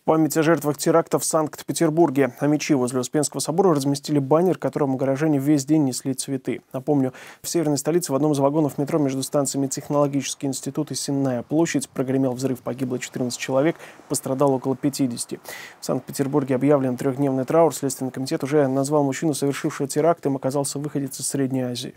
В память о жертвах теракта в Санкт-Петербурге а мечи возле Успенского собора разместили баннер, которому горожане весь день несли цветы. Напомню, в северной столице в одном из вагонов метро между станциями Технологический институт и Сенная площадь прогремел взрыв, погибло 14 человек, пострадало около 50. В Санкт-Петербурге объявлен трехдневный траур. Следственный комитет уже назвал мужчину, совершившего теракт, им оказался выходец из Средней Азии.